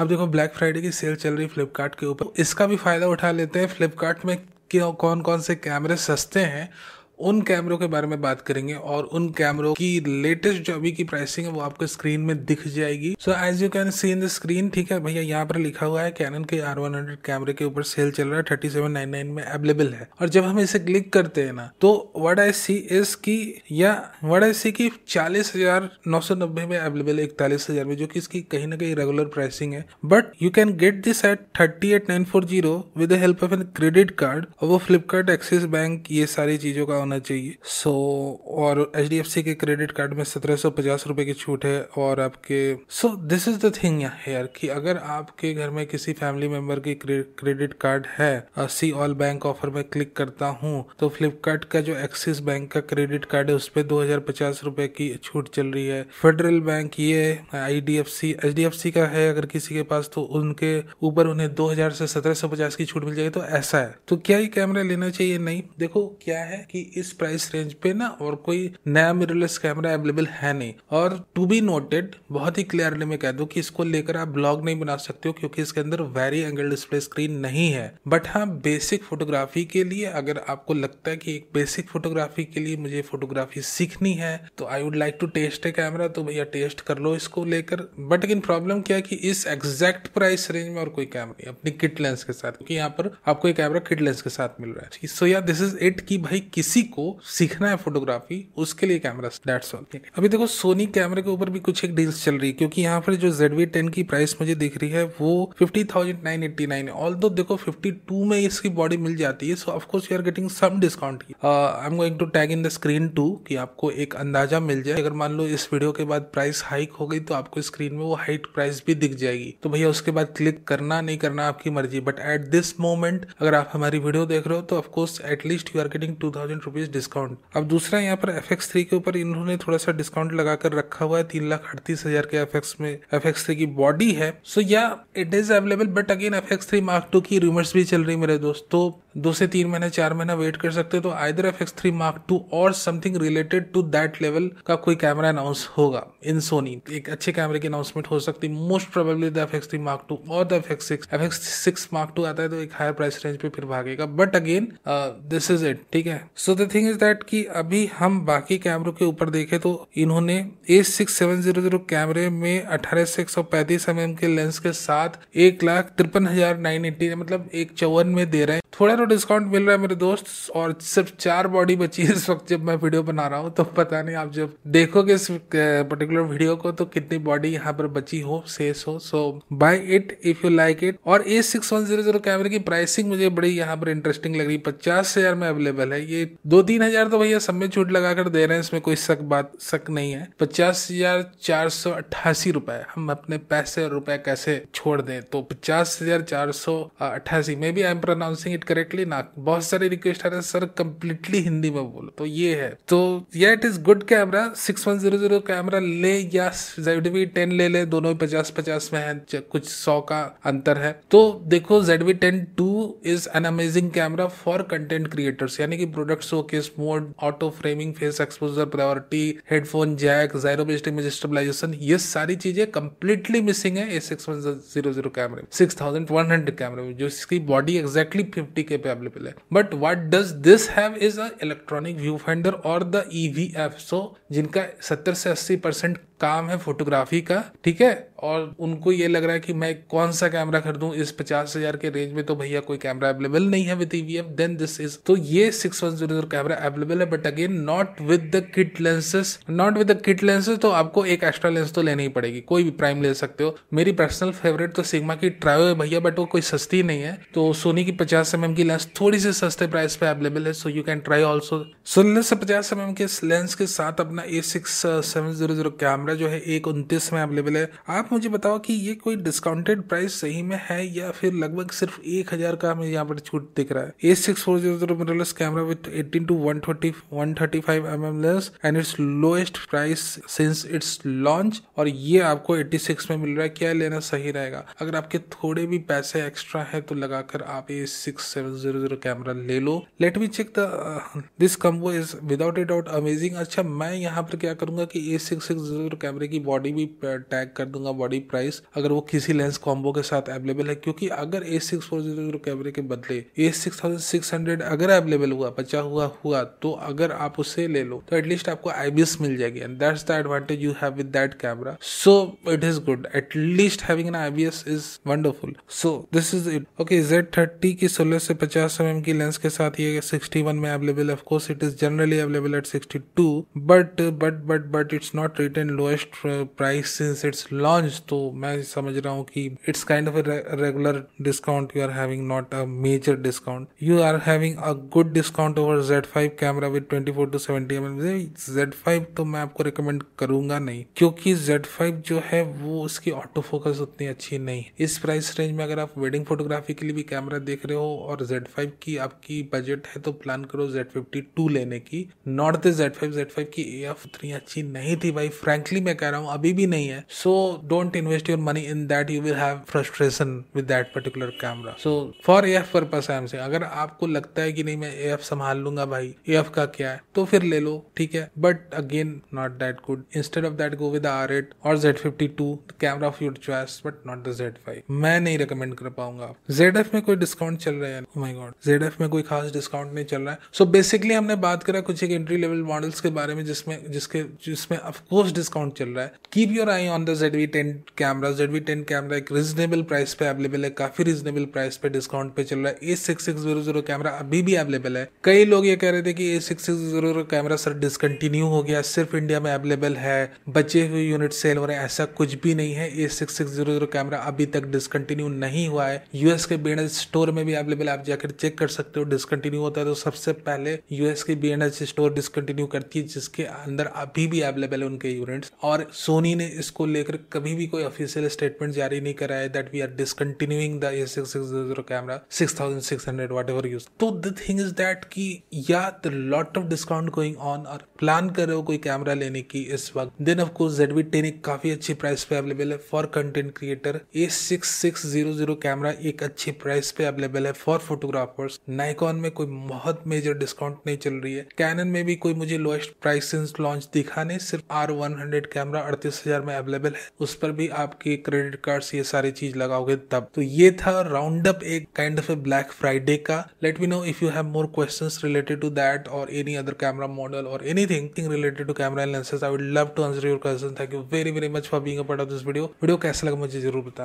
अब देखो black Friday की सेल चल रही है फ्लिपकार्ट के ऊपर इसका भी फायदा उठा लेते हैं फ्लिपकार्ट में कौन कौन से कैमरे सस्ते हैं उन कैमरों के बारे में बात करेंगे और उन कैमरों की लेटेस्ट जो अभी की प्राइसिंग है वो आपको स्क्रीन में दिख जाएगी so as you can see in the screen ठीक है भैया यहाँ पर लिखा हुआ है कैनन के आर वन हंड्रेड कैमरे के ऊपर सेल चल रहा है थर्टी सेवन नाइन नाइन में अवेलेबल है और जब हम इसे क्लिक करते हैं ना तो वट आई सी इज की या वट आई सी की चालीस हजार नौ सौ नब्बे में अवेलेबल है इकतालीस हजार में जो कि इसकी कहीं ना कहीं रेगुलर प्राइसिंग है but you can get this at thirty eight nine four zero with the help of an credit card और वो फ्लिपकार्ट एक्सिस बैंक ये सारी चीजों का होना चाहिए सो so, और एच डी एफ सी के क्रेडिट कार्ड में सत्रह सौ पचास रुपए की छूट है और आपके so this is the thing here कि अगर आपके घर में किसी फैमिली मेंबर की क्रेडिट कार्ड है सी ऑल बैंक ऑफर में क्लिक करता हूँ तो फ्लिपकार्ट का जो एक्सिस बैंक का क्रेडिट कार्ड है उस पर दो हजार पचास रुपए की छूट चल रही है फेडरल बैंक ये I D F C H D F C का है अगर किसी के पास तो उनके ऊपर उन्हें दो हजार से सत्रह सौ पचास की छूट मिल जाएगी तो ऐसा है तो क्या ये कैमरा लेना चाहिए नहीं देखो क्या है कि इस प्राइस रेंज पे ना और कोई नया मिररलेस कैमरा अवेलेबल है नहीं और टू बी नोटेड बहुत ही क्लियरली मैं कह दू कि इसको लेकर आप ब्लॉग नहीं बना सकते हो क्योंकि इसके अंदर वेरी एंगल डिस्प्ले स्क्रीन नहीं है बट हाँ बेसिक फोटोग्राफी के लिए अगर आपको लगता है कि एक बेसिक फोटोग्राफी के लिए मुझे फोटोग्राफी सीखनी है तो I would like to test a camera तो भैया टेस्ट कर लो इसको लेकर बट इन प्रॉब्लम क्या है कि इस एग्जैक्ट प्राइस रेंज में और कोई कैमरा नहीं अपनी किट लेंस के साथ क्योंकि यहाँ पर आपको एक कैमरा किट लेंस के साथ मिल रहा है सो या दिस इज इट कि भाई किसी किसी को सीखना है फोटोग्राफी उसके लिए कैमरा डेट्स ऑल अभी देखो सोनी कैमरे के ऊपर भी कुछ एक डील्स चल रही है क्योंकि यहाँ पर जो जेड वी की प्राइस मुझे दिख रही है वो fifty thousand nine eighty nine है ऑल दो देखो फिफ्टी टू में इसकी बॉडी मिल जाती है so of course you are getting some discount की I am going to tag in the screen to कि आपको एक अंदाजा मिल जाए अगर मान लो इस वीडियो के बाद प्राइस हाइक हो गई तो आपको स्क्रीन में वो हाइट प्राइस भी दिख जाएगी तो भैया उसके बाद क्लिक करना नहीं करना आपकी मर्जी बट एट दिस मोमेंट अगर आप हमारी वीडियो देख रहे हो तो of course at least you are getting two thousand rupees discount अब दूसरा यहाँ पर एफ एक्स थ्री के ऊपर इन्होंने थोड़ा सा डिस्काउंट लगा कर रखा हुआ है तीन लाख अड़तीस हजार के एफ एक्स में एफ एक्स थ्री की बॉडी है सो या it is available but again F X three mark two की रूमर्स भी चल रही मेरे दोस्त तो दो से तीन महीने चार महीना वेट कर सकते हो तो either F X three mark two और something related to that level का कोई कैमरा अनाउंस होगा इन सोनी एक अच्छे कैमरे की अनाउंसमेंट हो सकती है most probably the F X three mark two और the F X six F X six mark two आता है तो एक हायर प्राइस रेंज पे फिर भागेगा but again this is it ठीक है so so, thing is that कि अभी हम बाकी कैमरों के ऊपर देखें तो इन्होंने A six seven zero zero कैमरे में अठारह से एक सौ पैंतीस एम mm के लेंस के साथ एक लाख तिरपन हजार नाइन एट्टी मतलब एक चौवन में दे रहे हैं थोड़ा तो डिस्काउंट मिल रहा है मेरे दोस्त और सिर्फ चार बॉडी बची है इस वक्त जब मैं वीडियो बना रहा हूँ तो पता नहीं आप जब देखोगे इस पर्टिकुलर वीडियो को तो कितनी बॉडी यहाँ पर बची हो शेष हो so buy it if you like it और A six one zero zero कैमरे की प्राइसिंग मुझे बड़ी यहाँ पर इंटरेस्टिंग लग रही पचास हजार में अवेलेबल है ये दो तीन हजार तो भैया सब में छूट लगा कर दे रहे हैं इसमें कोई शक बात शक नहीं है पचास हजार चार सौ अट्ठासी रुपए हम अपने पैसे और रुपए कैसे छोड़ दें तो पचास हजार चार सौ अट्ठासी maybe I am pronouncing it correctly ना बहुत सारे रिक्वेस्ट आ रहे हैं सर कंप्लीटली हिंदी में बोलो तो ये है तो ये it is good camera six one zero zero camera ले या जेडवी टेन ले ले दोनों पचास पचास में है कुछ सौ का अंतर है तो देखो Z V ten two is an amazing camera for content creators यानी कि product showcase mode auto framing face exposure priority headphone jack gyro image stabilization ये सारी चीजें कंप्लीटली मिसिंग है A six one zero zero कैमरे six thousand one hundred कैमरे में जो इसकी बॉडी एक्जैक्टली फिफ्टी के पे अवेलेबल है but what does this have is a electronic viewfinder और the E V F so जिनका सत्तर से अस्सी परसेंट काम है फोटोग्राफी का ठीक है और उनको ये लग रहा है कि मैं कौन सा कैमरा खरीदूँ इस पचास हज़ार के रेंज में तो भैया कोई कैमरा अवेलेबल नहीं है with E then this is तो ये six one zero zero camera available है but again not with the kit lenses not with the kit lenses तो आपको एक एक्स्ट्रा लेंस तो लेना ही पड़ेगी कोई भी प्राइम ले सकते हो मेरी पर्सनल फेवरेट तो सिग्मा की ट्रायो है भैया बट वो कोई सस्ती नहीं है तो सोनी की पचास एम की लेंस थोड़ी सी सस्ते प्राइस पे अवेलेबल है so you can try also सोलह से पचास एम के लेंस के साथ अपना A six seven zero zero camera जो है एक उन्तीस में अवेलेबल है आप मुझे बताओ कि ये कोई डिस्काउंटेड प्राइस सही में है या फिर लगभग सिर्फ एक हजार का हमें यहाँ पर छूट दिख रहा है A six four zero zero mirrorless camera with eighteen to one thirty one thirty five M M lens and it's lowest price since its launch और ये आपको एट्टी सिक्स में मिल रहा है क्या लेना सही रहेगा अगर आपके थोड़े भी पैसे एक्स्ट्रा है तो लगाकर आप A six seven zero zero camera ले लो let me check the this combo is without a doubt amazing अच्छा मैं यहाँ पर क्या करूंगा कि ए सिक्स सिक्स जीरो कैमरे की बॉडी भी टैग uh, कर दूंगा बॉडी प्राइस अगर वो किसी लेंस कॉम्बो के साथ अवेलेबल है क्योंकि अगर A six four zero zero कैमरे के बदले A six thousand six hundred अगर अवेलेबल हुआ बचा हुआ हुआ तो अगर आप उसे ले लो तो एटलीस्ट आपको आईबीएस मिल जाएगी and that's the advantage you have with that camera so it is good at least having an IBIS is wonderful so this is it okay Z thirty की सोलह से पचास एम mm की लेंस के साथ ये सिक्सटी वन में available of course it is generally available at sixty two but but but but it's not return lowest price since its launch much तो मैं समझ रहा हूँ कि it's kind of regular discount you are having not a major discount you are having a good discount over Z five camera with twenty four to seventy M Z five तो मैं आपको recommend करूंगा नहीं क्योंकि Z five जो है वो उसकी ऑटो फोकस उतनी अच्छी नहीं इस प्राइस रेंज में अगर आप वेडिंग फोटोग्राफी के लिए भी कैमरा देख रहे हो और जेड फाइव की आपकी बजट है तो प्लान करो जेड फिफ्टी टू लेने की not the Z five Z five की ए एफ उतनी अच्छी नहीं थी भाई फ्रेंकली मैं कह रहा हूँ अभी भी नहीं है सो don't invest your money in that you will have frustration with that particular camera so for AF purpose I am saying अगर आपको लगता है कि नहीं मैं AF संभाल लूंगा भाई AF का क्या है तो फिर ले लो ठीक है but again not that good instead of that go with R eight और Z fifty two camera of your choice but not the Z five मैं नहीं रिकमेंड कर पाऊंगा जेड एफ में कोई डिस्काउंट चल रहा है माई गॉड जेड एफ में कोई खास डिस्काउंट नहीं चल रहा है सो so बेसिकली हमने बात करा कुछ एक एंट्री लेवल मॉडल्स के बारे में जिसमें जिसके जिसमें ऑफकोर्स डिस्काउंट चल रहा है keep your eye on the Z V ten ten camera Z V ten camera एक रिजनेबल प्राइस पे अवेलेबल है काफ़ी रिजनेबल प्राइस पे डिस्काउंट पे चल रहा है A six six zero zero camera अभी भी अवेलेबल है कई लोग ये कह रहे थे कि A six six zero zero camera sir discontinue हो गया सिर्फ इंडिया में अवेलेबल है बचे हुए यूनिट सेल हो रहे हैं ऐसा कुछ भी नहीं है A six six zero zero camera अभी तक डिसकंटिन्यू नहीं हुआ है यूएस के बी स्टोर में भी अवेलेबल आप जाकर चेक कर सकते हो डिसकंटिन्यू होता है तो सबसे पहले यूएस के बी स्टोर डिसकंटिन्यू करती है जिसके अंदर अभी भी अवेलेबल है उनके यूनिट्स और सोनी ने इसको लेकर कभी अभी भी कोई ऑफिशियल स्टेटमेंट जारी नहीं करा है that we are discontinuing the A six six zero camera six thousand six hundred whatever use तो द थिंग इज दैट की या the lot of discount going on और प्लान कर रहे हो कोई कैमरा लेने की इस वक्त then of course Z V ten एक काफी अच्छी प्राइस पे अवेलेबल है for content creator A six six zero zero camera एक अच्छी प्राइस पे अवेलेबल है फॉर फोटोग्राफर्स नाइकॉन में कोई बहुत मेजर डिस्काउंट नहीं चल रही है कैनन में भी कोई मुझे लोएस्ट प्राइस लॉन्च दिखा नहीं सिर्फ आर वन हंड्रेड कैमरा अड़तीस हजार में अवेलेबल है उस पर भी आपके क्रेडिट कार्ड्स ये सारी चीज लगाओगे तब तो ये था राउंड अप एक kind of a Black Friday का let me know if you have more question related to that और एनी अदर कैमरा मॉडल और any thing related to camera lenses I would love to answer your question thank you very very much for being part of this video video कैसा लगा मुझे जरूर बताना